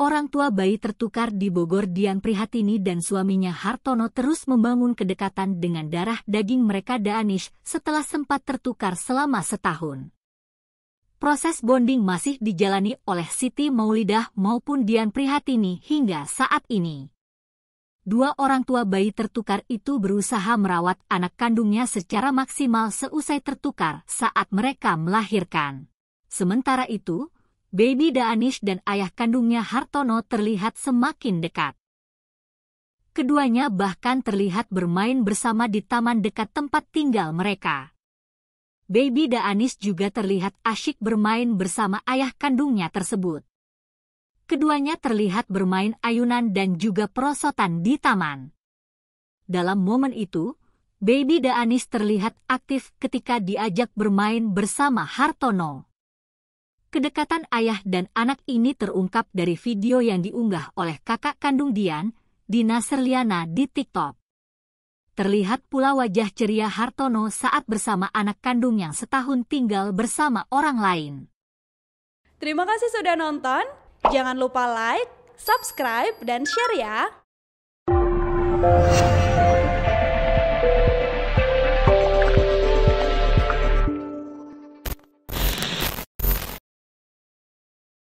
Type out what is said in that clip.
Orang tua bayi tertukar di Bogor Dian Prihatini dan suaminya Hartono terus membangun kedekatan dengan darah daging mereka Daanish setelah sempat tertukar selama setahun. Proses bonding masih dijalani oleh Siti Maulidah maupun Dian Prihatini hingga saat ini. Dua orang tua bayi tertukar itu berusaha merawat anak kandungnya secara maksimal seusai tertukar saat mereka melahirkan. Sementara itu, Baby Daanish dan ayah kandungnya Hartono terlihat semakin dekat. Keduanya bahkan terlihat bermain bersama di taman dekat tempat tinggal mereka. Baby Daanish juga terlihat asyik bermain bersama ayah kandungnya tersebut. Keduanya terlihat bermain ayunan dan juga perosotan di taman. Dalam momen itu, Baby Daanish terlihat aktif ketika diajak bermain bersama Hartono. Kedekatan ayah dan anak ini terungkap dari video yang diunggah oleh kakak kandung Dian, Dina Serliana di TikTok. Terlihat pula wajah ceria Hartono saat bersama anak kandung yang setahun tinggal bersama orang lain. Terima kasih sudah nonton. Jangan lupa like, subscribe, dan share ya.